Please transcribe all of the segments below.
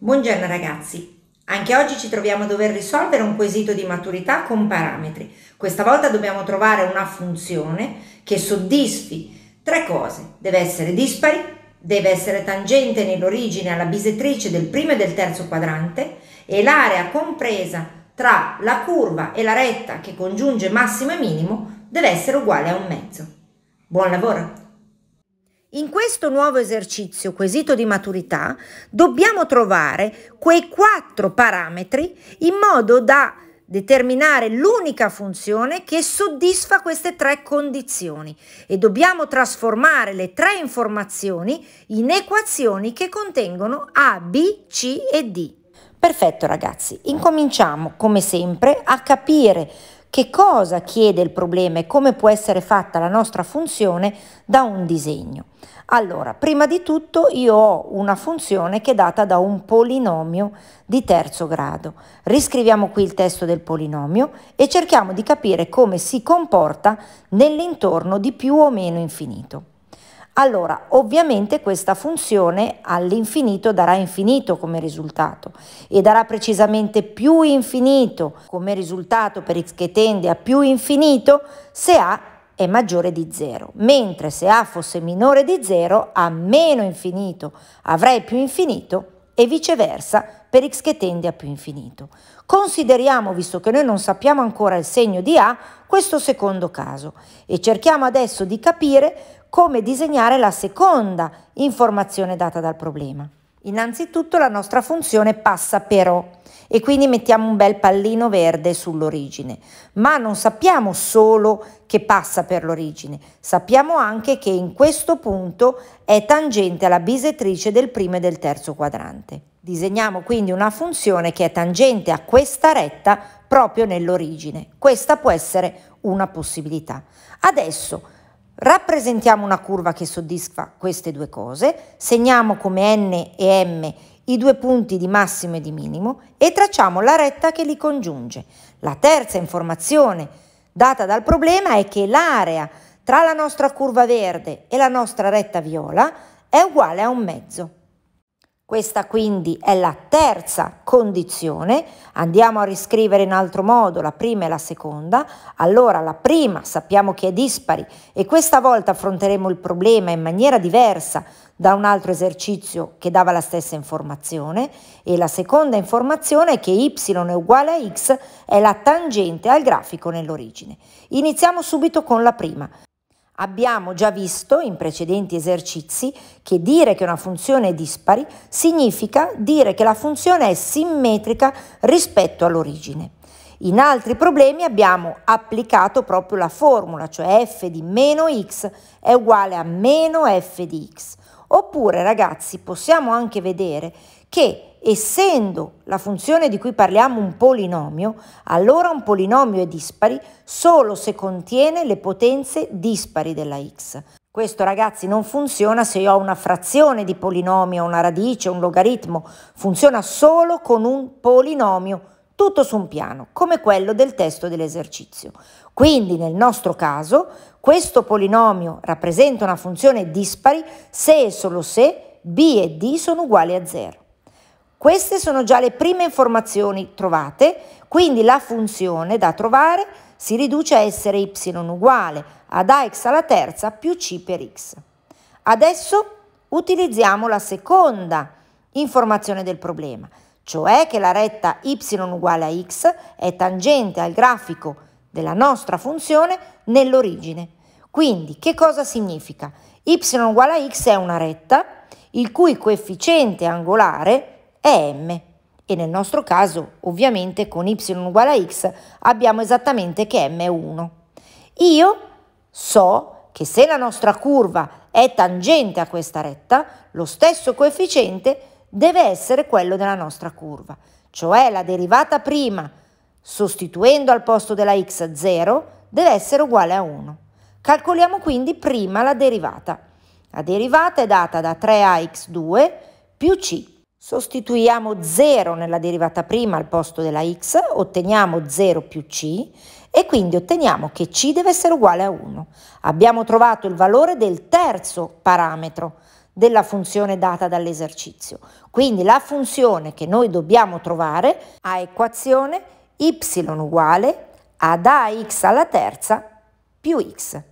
Buongiorno ragazzi, anche oggi ci troviamo a dover risolvere un quesito di maturità con parametri. Questa volta dobbiamo trovare una funzione che soddisfi tre cose. Deve essere dispari, deve essere tangente nell'origine alla bisettrice del primo e del terzo quadrante e l'area compresa tra la curva e la retta che congiunge massimo e minimo deve essere uguale a un mezzo. Buon lavoro! In questo nuovo esercizio, quesito di maturità, dobbiamo trovare quei quattro parametri in modo da determinare l'unica funzione che soddisfa queste tre condizioni e dobbiamo trasformare le tre informazioni in equazioni che contengono A, B, C e D. Perfetto ragazzi, incominciamo come sempre a capire che cosa chiede il problema e come può essere fatta la nostra funzione da un disegno. Allora, prima di tutto io ho una funzione che è data da un polinomio di terzo grado. Riscriviamo qui il testo del polinomio e cerchiamo di capire come si comporta nell'intorno di più o meno infinito allora ovviamente questa funzione all'infinito darà infinito come risultato e darà precisamente più infinito come risultato per x che tende a più infinito se a è maggiore di 0, mentre se a fosse minore di 0 a meno infinito avrei più infinito e viceversa per x che tende a più infinito. Consideriamo, visto che noi non sappiamo ancora il segno di A, questo secondo caso e cerchiamo adesso di capire come disegnare la seconda informazione data dal problema. Innanzitutto la nostra funzione passa però e quindi mettiamo un bel pallino verde sull'origine, ma non sappiamo solo che passa per l'origine, sappiamo anche che in questo punto è tangente alla bisettrice del primo e del terzo quadrante. Disegniamo quindi una funzione che è tangente a questa retta proprio nell'origine. Questa può essere una possibilità. Adesso Rappresentiamo una curva che soddisfa queste due cose, segniamo come n e m i due punti di massimo e di minimo e tracciamo la retta che li congiunge. La terza informazione data dal problema è che l'area tra la nostra curva verde e la nostra retta viola è uguale a un mezzo. Questa quindi è la terza condizione, andiamo a riscrivere in altro modo la prima e la seconda, allora la prima sappiamo che è dispari e questa volta affronteremo il problema in maniera diversa da un altro esercizio che dava la stessa informazione e la seconda informazione è che y è uguale a x è la tangente al grafico nell'origine. Iniziamo subito con la prima. Abbiamo già visto in precedenti esercizi che dire che una funzione è dispari significa dire che la funzione è simmetrica rispetto all'origine. In altri problemi abbiamo applicato proprio la formula, cioè f di meno x è uguale a meno f di x. Oppure ragazzi possiamo anche vedere che essendo la funzione di cui parliamo un polinomio, allora un polinomio è dispari solo se contiene le potenze dispari della x. Questo ragazzi non funziona se io ho una frazione di polinomio, una radice, un logaritmo, funziona solo con un polinomio tutto su un piano, come quello del testo dell'esercizio. Quindi nel nostro caso questo polinomio rappresenta una funzione dispari se e solo se b e d sono uguali a 0. Queste sono già le prime informazioni trovate, quindi la funzione da trovare si riduce a essere y uguale ad ax alla terza più c per x. Adesso utilizziamo la seconda informazione del problema cioè che la retta y uguale a x è tangente al grafico della nostra funzione nell'origine. Quindi che cosa significa? y uguale a x è una retta il cui coefficiente angolare è m e nel nostro caso ovviamente con y uguale a x abbiamo esattamente che m è 1. Io so che se la nostra curva è tangente a questa retta, lo stesso coefficiente deve essere quello della nostra curva, cioè la derivata prima, sostituendo al posto della x 0, deve essere uguale a 1. Calcoliamo quindi prima la derivata. La derivata è data da 3ax2 più c. Sostituiamo 0 nella derivata prima al posto della x, otteniamo 0 più c e quindi otteniamo che c deve essere uguale a 1. Abbiamo trovato il valore del terzo parametro, della funzione data dall'esercizio. Quindi la funzione che noi dobbiamo trovare ha equazione y uguale ad ax alla terza più x.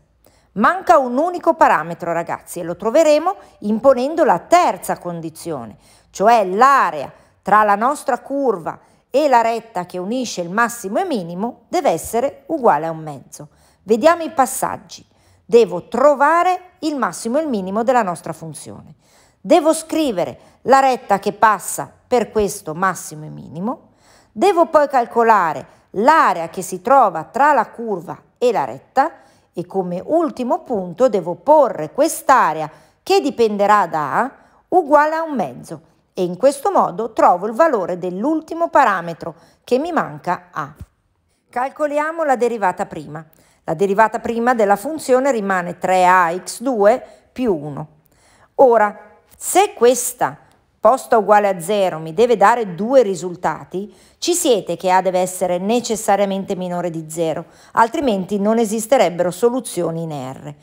Manca un unico parametro ragazzi e lo troveremo imponendo la terza condizione, cioè l'area tra la nostra curva e la retta che unisce il massimo e minimo deve essere uguale a un mezzo. Vediamo i passaggi. Devo trovare il massimo e il minimo della nostra funzione. Devo scrivere la retta che passa per questo massimo e minimo. Devo poi calcolare l'area che si trova tra la curva e la retta e come ultimo punto devo porre quest'area che dipenderà da A uguale a un mezzo e in questo modo trovo il valore dell'ultimo parametro che mi manca A. Calcoliamo la derivata prima. La derivata prima della funzione rimane 3ax2 più 1. Ora, se questa posta uguale a 0 mi deve dare due risultati, ci siete che A deve essere necessariamente minore di 0, altrimenti non esisterebbero soluzioni in R.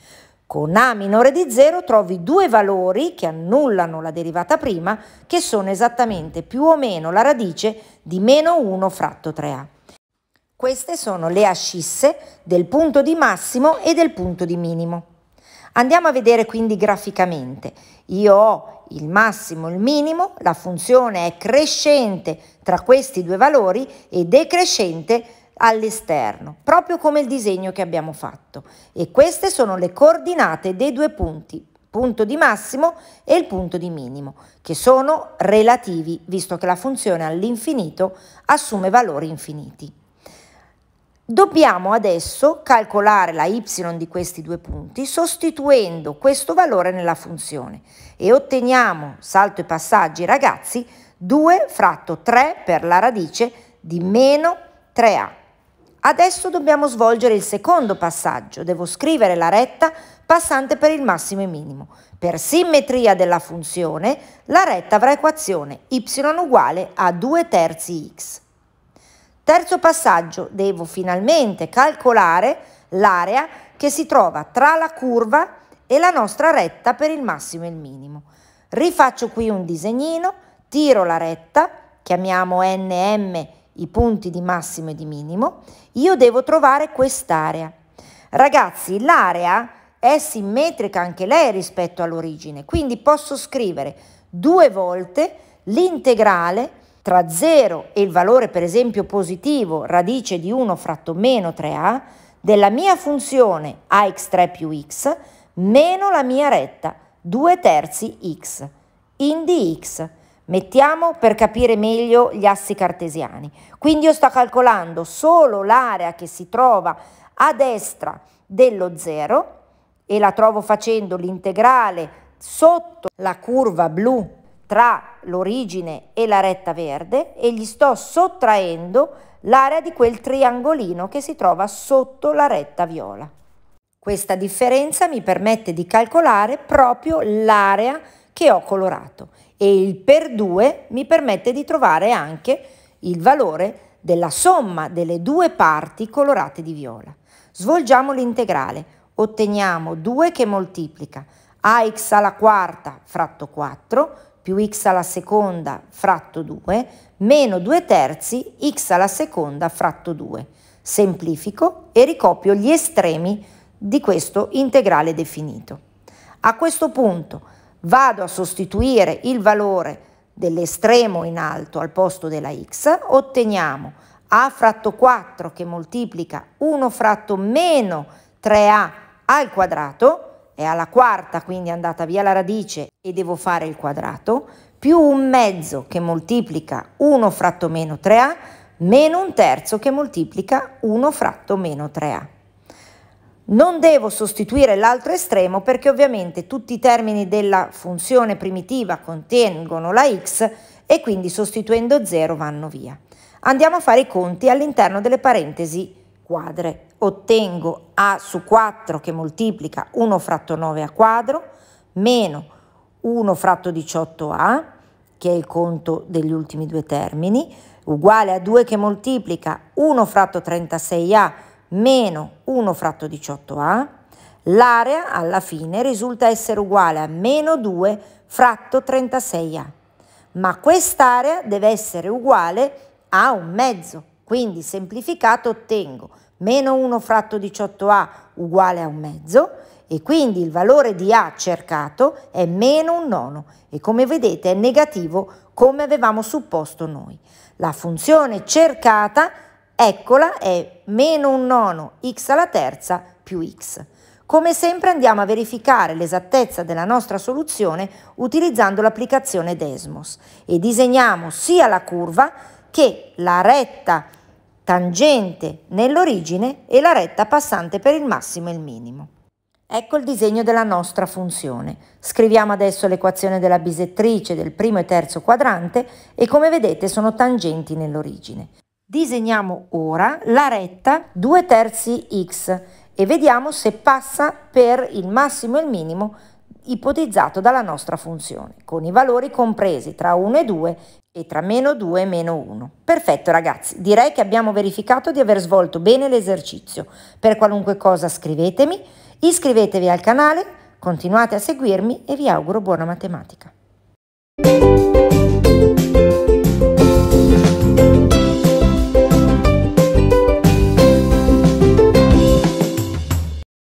Con A minore di 0 trovi due valori che annullano la derivata prima, che sono esattamente più o meno la radice di meno 1 fratto 3A. Queste sono le ascisse del punto di massimo e del punto di minimo. Andiamo a vedere quindi graficamente. Io ho il massimo e il minimo, la funzione è crescente tra questi due valori e decrescente all'esterno, proprio come il disegno che abbiamo fatto. E queste sono le coordinate dei due punti, punto di massimo e il punto di minimo, che sono relativi, visto che la funzione all'infinito assume valori infiniti. Dobbiamo adesso calcolare la y di questi due punti sostituendo questo valore nella funzione e otteniamo, salto i passaggi ragazzi, 2 fratto 3 per la radice di meno 3a. Adesso dobbiamo svolgere il secondo passaggio, devo scrivere la retta passante per il massimo e minimo. Per simmetria della funzione la retta avrà equazione y uguale a 2 terzi x. Terzo passaggio, devo finalmente calcolare l'area che si trova tra la curva e la nostra retta per il massimo e il minimo. Rifaccio qui un disegnino, tiro la retta, chiamiamo NM i punti di massimo e di minimo, io devo trovare quest'area. Ragazzi, l'area è simmetrica anche lei rispetto all'origine, quindi posso scrivere due volte l'integrale tra 0 e il valore per esempio positivo radice di 1 fratto meno 3a della mia funzione ax3 più x meno la mia retta 2 terzi x in dx. Mettiamo per capire meglio gli assi cartesiani. Quindi io sto calcolando solo l'area che si trova a destra dello 0 e la trovo facendo l'integrale sotto la curva blu tra l'origine e la retta verde e gli sto sottraendo l'area di quel triangolino che si trova sotto la retta viola. Questa differenza mi permette di calcolare proprio l'area che ho colorato e il per 2 mi permette di trovare anche il valore della somma delle due parti colorate di viola. Svolgiamo l'integrale, otteniamo 2 che moltiplica ax alla quarta fratto 4 più x alla seconda fratto 2 meno 2 terzi x alla seconda fratto 2. Semplifico e ricopio gli estremi di questo integrale definito. A questo punto vado a sostituire il valore dell'estremo in alto al posto della x, otteniamo a fratto 4 che moltiplica 1 fratto meno 3a al quadrato è alla quarta, quindi è andata via la radice e devo fare il quadrato, più un mezzo che moltiplica 1 fratto meno 3a, meno un terzo che moltiplica 1 fratto meno 3a. Non devo sostituire l'altro estremo perché ovviamente tutti i termini della funzione primitiva contengono la x e quindi sostituendo 0 vanno via. Andiamo a fare i conti all'interno delle parentesi quadre ottengo a su 4 che moltiplica 1 fratto 9 a quadro meno 1 fratto 18a, che è il conto degli ultimi due termini, uguale a 2 che moltiplica 1 fratto 36a meno 1 fratto 18a, l'area alla fine risulta essere uguale a meno 2 fratto 36a. Ma quest'area deve essere uguale a un mezzo, quindi semplificato ottengo meno 1 fratto 18a uguale a un mezzo e quindi il valore di A cercato è meno un nono e come vedete è negativo come avevamo supposto noi. La funzione cercata, eccola, è meno un nono x alla terza più x. Come sempre andiamo a verificare l'esattezza della nostra soluzione utilizzando l'applicazione Desmos e disegniamo sia la curva che la retta tangente nell'origine e la retta passante per il massimo e il minimo. Ecco il disegno della nostra funzione. Scriviamo adesso l'equazione della bisettrice del primo e terzo quadrante e come vedete sono tangenti nell'origine. Disegniamo ora la retta 2 terzi x e vediamo se passa per il massimo e il minimo ipotizzato dalla nostra funzione, con i valori compresi tra 1 e 2 e tra meno 2 e meno 1. Perfetto ragazzi, direi che abbiamo verificato di aver svolto bene l'esercizio. Per qualunque cosa scrivetemi, iscrivetevi al canale, continuate a seguirmi e vi auguro buona matematica.